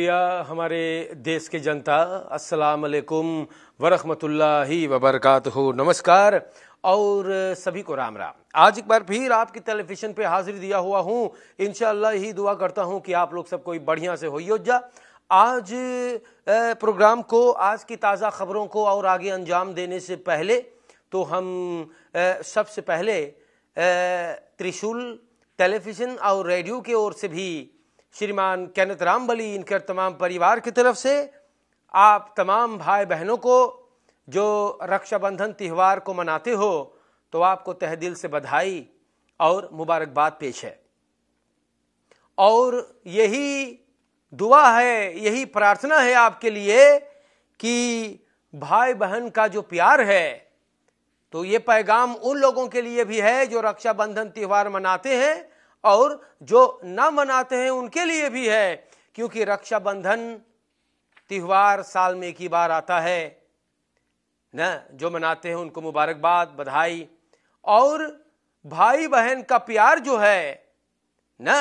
शुक्रिया हमारे देश के जनता अस्सलाम वालेकुम वरहमतुल्लाहि वबरकत हो नमस्कार और सभी को राम राम आज एक बार फिर आपकी टेलीविजन पे हाजिर दिया हुआ हूँ इन ही दुआ करता हूँ कि आप लोग सब कोई बढ़िया से हो जा आज प्रोग्राम को आज की ताज़ा खबरों को और आगे अंजाम देने से पहले तो हम सबसे पहले त्रिशूल टेलीविज़न और रेडियो की ओर से भी श्रीमान कैनत रामबली इनके तमाम परिवार की तरफ से आप तमाम भाई बहनों को जो रक्षाबंधन त्यौहार को मनाते हो तो आपको तह दिल से बधाई और मुबारकबाद पेश है और यही दुआ है यही प्रार्थना है आपके लिए कि भाई बहन का जो प्यार है तो ये पैगाम उन लोगों के लिए भी है जो रक्षाबंधन त्यौहार मनाते हैं और जो न मनाते हैं उनके लिए भी है क्योंकि रक्षाबंधन त्योहार साल में एक ही बार आता है न जो मनाते हैं उनको मुबारकबाद बधाई और भाई बहन का प्यार जो है न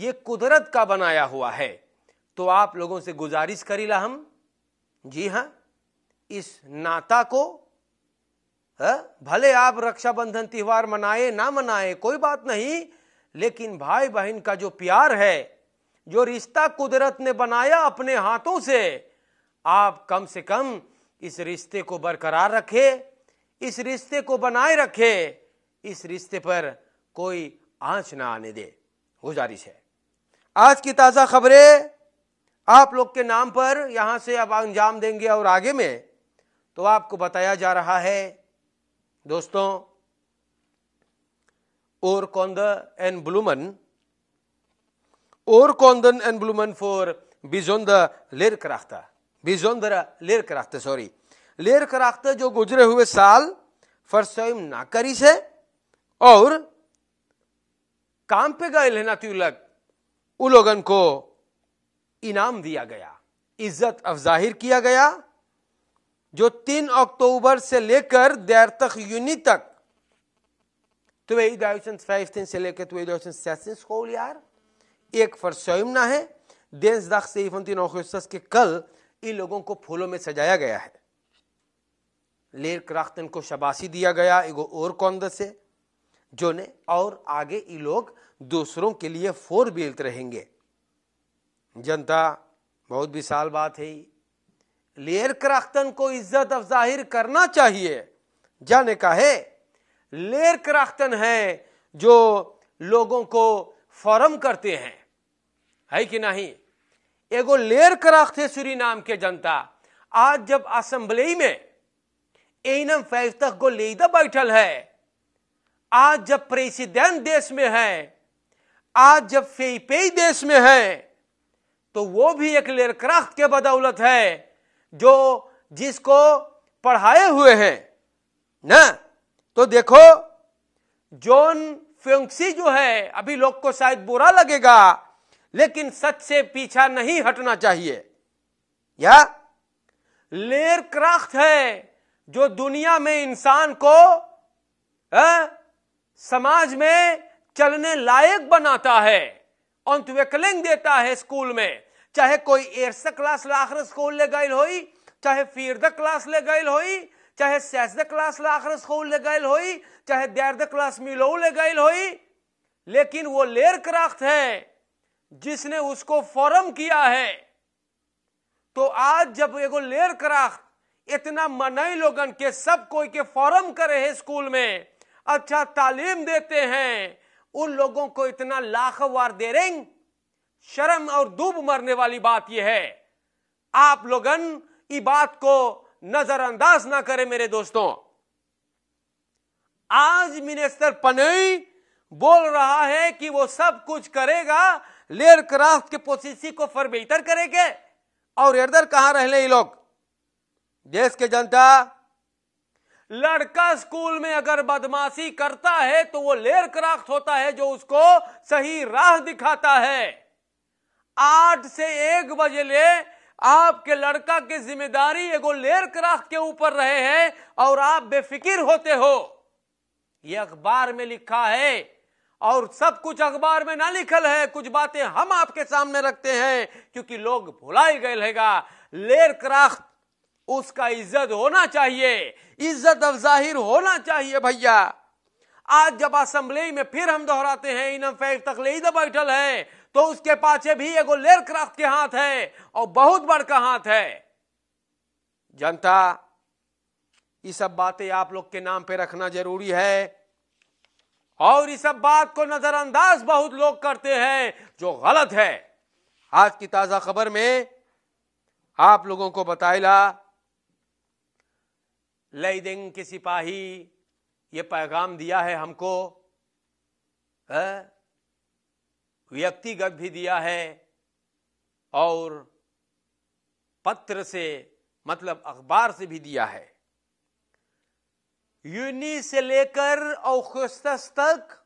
ये कुदरत का बनाया हुआ है तो आप लोगों से गुजारिश ला हम जी हाँ इस नाता को है? भले आप रक्षाबंधन त्योहार मनाए ना मनाए कोई बात नहीं लेकिन भाई बहन का जो प्यार है जो रिश्ता कुदरत ने बनाया अपने हाथों से आप कम से कम इस रिश्ते को बरकरार रखे इस रिश्ते को बनाए रखे इस रिश्ते पर कोई आंच ना आने दे गुजारिश है आज की ताज़ा खबरें आप लोग के नाम पर यहां से अब अंजाम देंगे और आगे में तो आपको बताया जा रहा है दोस्तों Oorkonde en Bloemen. Oorkonden en bloemen voor bijzondere leerkrachten. Bijzondere leerkrachten, sorry. लेरक्राफ्ट जो गुजरे हुए साल फरसोइम नाकरी से और काम पे गए लेना त्यूलक उलोगन को इनाम दिया गया इज्जत अफजाहिर किया गया जो तीन अक्टूबर से लेकर देर तक tak. तक 2015 से लेकर 2016 schooljaar. एक फरसम ना है देशदाग से इफनतीन अगस्त के कल इन लोगों को फूलों में सजाया गया है लेर क्राख्तन को शबासी दिया गया एगो और कौंद से जो ने और आगे इन लोग दूसरों के लिए फोर बेल्त रहेंगे जनता बहुत विशाल बात है लेर क्राख्तन को इज्जत अफजाहिर करना चाहिए जाने का है लेर कराख्तन हैं जो लोगों को फॉरम करते हैं है कि नहीं एगो लेर कराख थे सूरी नाम के जनता आज जब असम्बली में एनम फैज तक गो लेदा बैठल है आज जब प्रेसिडेंट देश में है आज जब फेपे देश में है तो वो भी एक लेरक्राफ्ट के बदौलत है जो जिसको पढ़ाए हुए हैं ना तो देखो जॉन फ्योंसी जो है अभी लोग को शायद बुरा लगेगा लेकिन सच से पीछा नहीं हटना चाहिए या लेर क्राफ्ट है जो दुनिया में इंसान को आ, समाज में चलने लायक बनाता है अंतवेकलिंग देता है स्कूल में चाहे कोई एरस क्लास लाखर स्कूल ले गए हो चाहे फीरद क्लास ले गए हो चाहे सैसद क्लास लाखरस खो गए हो चाहे ब्यारद क्लास मिलो गए हो लेकिन वो लेर क्राफ्ट है जिसने उसको फॉरम किया है तो आज जब एगो लेर क्राफ्ट इतना मनाई लोगन के सब कोई के फॉरम करे है स्कूल में अच्छा तालीम देते हैं उन लोगों को इतना लाखवार दे रहे शर्म और दूब मरने वाली बात यह है आप लोगन इ बात को नजरअंदाज ना करे मेरे दोस्तों आज मिनिस्टर पनई बोल रहा है कि वो सब कुछ करेगा क्राफ्ट के पोसीसी को फर बेहतर करेंगे और इधर कहां रह ले लोग देश के जनता लड़का स्कूल में अगर बदमाशी करता है तो वो लेर क्राफ्ट होता है जो उसको सही राह दिखाता है आठ से एक बजे ले आपके लड़का की जिम्मेदारी एगो लेर क्राफ्ट के ऊपर रहे हैं और आप बेफिक्र होते हो ये अखबार में लिखा है और सब कुछ अखबार में ना लिखल है कुछ बातें हम आपके सामने रखते हैं क्योंकि लोग भुलाई गए रहेगा लेर क्राफ्ट उसका इज्जत होना चाहिए इज्जत अब जाहिर होना चाहिए भैया आज जब असेंबली में फिर हम दोहराते हैं इनम फैक्ट ले तो बैठल है तो उसके पाछे भी एगो लेरक्राफ्ट के हाथ है और बहुत बड़का हाथ है जनता ये सब बातें आप लोग के नाम पे रखना जरूरी है और इस सब बात को नजरअंदाज बहुत लोग करते हैं जो गलत है आज की ताजा खबर में आप लोगों को लई लईदिंग के सिपाही ये पैगाम दिया है हमको है? व्यक्तिगत भी दिया है और पत्र से मतलब अखबार से भी दिया है यूनी से लेकर और तक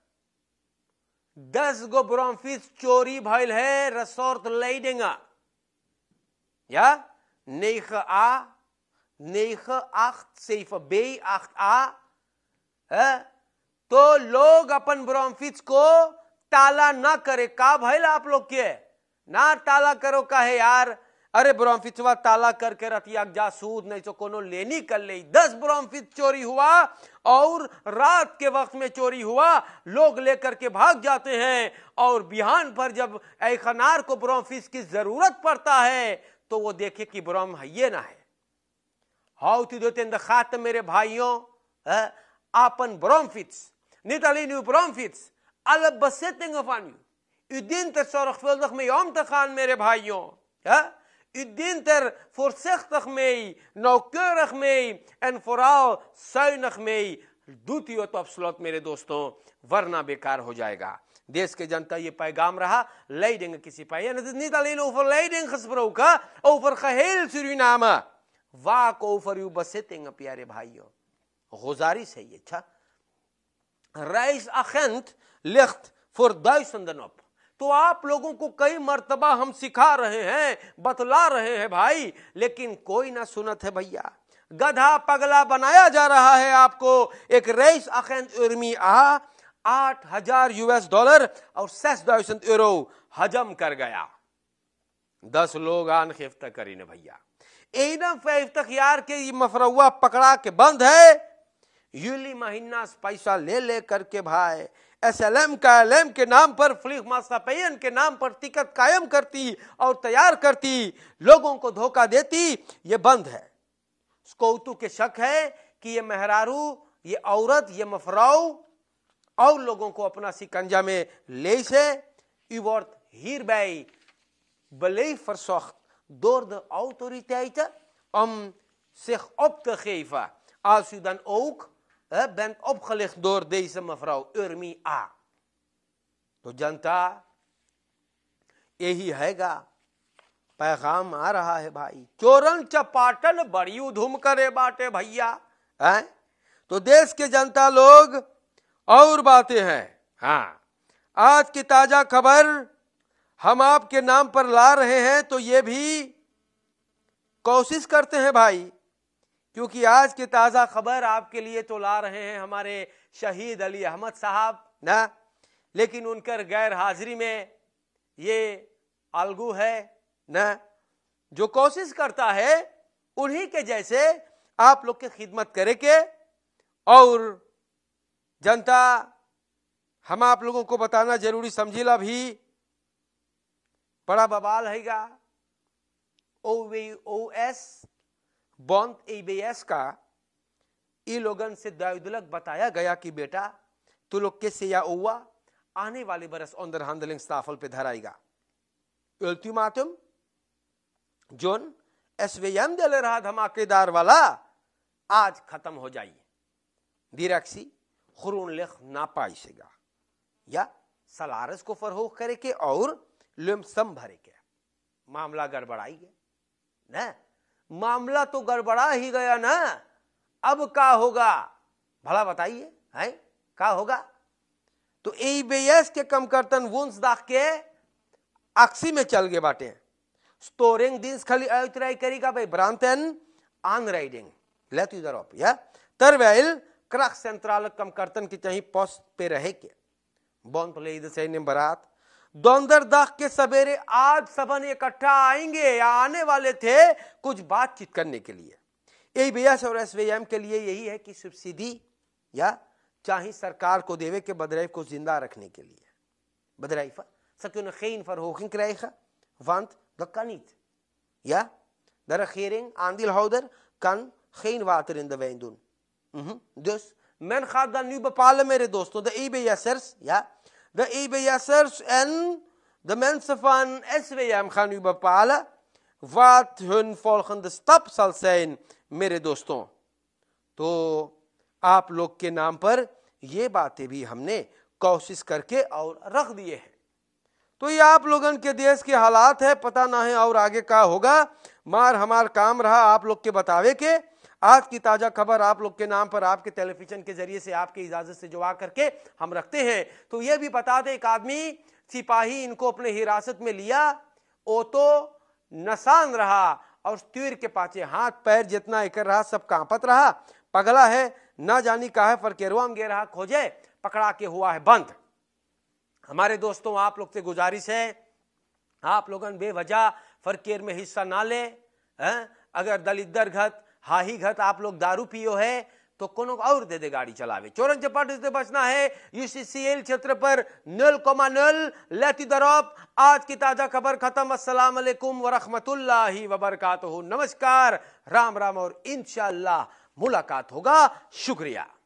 दस गो ब्रोमफिस चोरी भयल है रसोर्त लई देगा या नेख आ नेख आख्त सेफ बे आख्त आ है? तो लोग अपन ब्रोमफिस को ताला ना करे का भैल आप लोग के ना ताला करो का है यार अरे ब्रह्मफितवा ताला करके रतिया जा सूद नहीं तो कोनो लेनी कर ले दस ब्रह्मफित चोरी हुआ और रात के वक्त में चोरी हुआ लोग लेकर के भाग जाते हैं और बिहान पर जब ऐखनार को ब्रह्मफिस की जरूरत पड़ता है तो वो देखे कि ब्रह्म है ये ना है हाउ ती दो तीन खात मेरे भाइयों आपन ब्रह्मफिट्स नित न्यू ब्रह्मफिट्स alle bezittingen van u. U dient er zorgvuldig mee om te gaan, meneer Bhaio. Ja? U dient er voorzichtig mee, nauwkeurig mee en vooral zuinig mee. Doet u het op slot, meneer Dosto. वरना बेकार हो Deze keer je ये पैगाम leidingen किसी en het is niet alleen over leiding gesproken over geheel Suriname waak over uw bezittingen प्यारे भाइयों गुजारिश है je. tja. reisagent ligt voor duizenden op. तो आप लोगों को कई मर्तबा हम सिखा रहे हैं बतला रहे हैं भाई लेकिन कोई ना सुनत है भैया गधा पगला बनाया जा रहा है आपको एक रेस अखैन उर्मी आ आठ हजार यूएस डॉलर और सेस डाउसेंट यूरो हजम कर गया दस लोग आन करी करीने भैया एनम फेफ्तख यार के ये मफरुआ पकड़ा के बंद है यूली महीना पैसा ले ले करके भाई एस एल एम का एल एम के नाम पर फ्लिक मास्तापयन के नाम पर टिकट कायम करती और तैयार करती लोगों को धोखा देती ये बंद है कौतु के शक है कि ये महरारू ये औरत ये मफराऊ और लोगों को अपना सिकंजा में ले से इवर्त hierbij beleef verzocht door de autoriteiten om zich op te geven. Als u hè, bent opgelicht door deze mevrouw Urmi A. तो जनता यही हैगा पैगाम आ रहा है भाई चोरन चपाटन बड़ी धूम करे बाटे भैया है तो देश के जनता लोग और बातें हैं हाँ आज की ताजा खबर हम आपके नाम पर ला रहे हैं तो ये भी कोशिश करते हैं भाई क्योंकि आज की ताज़ा खबर आपके लिए तो ला रहे हैं हमारे शहीद अली अहमद साहब ना लेकिन उनकर गैर हाजिरी में ये अलगू है ना जो कोशिश करता है उन्हीं के जैसे आप लोग की खिदमत करे के और जनता हम आप लोगों को बताना जरूरी ला भी बड़ा बवाल हैगा O V O S bond ABS का ई लोगन से दयादुलक बताया गया कि बेटा तू लोग कैसे या ओवा आने वाले बरस ऑनदर हैंडलिंग स्टाफल पे धराएगा अल्टीमेटम जोन एसवीएम दे रहा धमाकेदार वाला आज खत्म हो जाइए दिराक्सी खुरून लेख ना पाइसेगा या सलारस को फरहोग करे के और लिमसम भरे के मामला गड़बड़ाई है ना मामला तो गड़बड़ा ही गया ना अब का होगा भला बताइए है का होगा तो ए के कम करतन वंश दाख के अक्सी में चल गए बाटे स्टोरिंग दिस खाली अयुतराय करेगा भाई ब्रांतन आन राइडिंग लेट यू ऑफ या तरवेल क्रक सेंट्रल कम करतन के चाहिए पोस्ट पे रहे के बॉन प्ले इधर सही ने बरात दोंदर दाख के सवेरे आज सबन इकट्ठा आएंगे या आने वाले थे कुछ बातचीत करने के लिए ए बी एस और एस वी एम के लिए यही है कि सब्सिडी या चाहे सरकार को देवे के बदरैफ को जिंदा रखने के लिए बदरैफा सकन खीन फरहोकिन करेगा वांत दक्कानीत या दर खेरिंग आंदिल हौदर कन खेन वातर इन de wijn doen. Mm -hmm. Dus men gaat dan nu bepalen, mijn dosto, de EBS'ers, ja, De EBS'ers en de mensen van SWM gaan u bepalen wat hun volgende stap zal zijn, मेरे दोस्तों तो आप लोग के नाम पर ये बातें भी हमने कोशिश करके और रख दिए हैं तो ये आप लोगन के देश के हालात है पता ना है और आगे का होगा मार हमार काम रहा आप लोग के बतावे के आज की ताज़ा खबर आप लोग के नाम पर आपके टेलीविजन के जरिए से आपके इजाज़त से जुआ करके हम रखते हैं तो यह भी बता दें एक आदमी सिपाही इनको अपने हिरासत में लिया ओ तो नसान रहा और तीर के पाचे हाथ पैर जितना एक रहा सब कांपत रहा पगला है ना जानी का है फरकेरवाम गे रहा खोजे पकड़ा के हुआ है बंद हमारे दोस्तों आप लोग से गुजारिश है आप लोग बेवजह फरकेर में हिस्सा ना ले है? अगर दलित दरघत हा ही घट आप लोग दारू पियो है तो कोनो और दे दे गाड़ी चलावे चोरन चपाट से बचना है यूसीसीएल क्षेत्र पर नल कोमा नल लेती दरोप आज की ताजा खबर खत्म अस्सलाम वालेकुम व हो व बरकातहू नमस्कार राम राम और इंशाल्लाह मुलाकात होगा शुक्रिया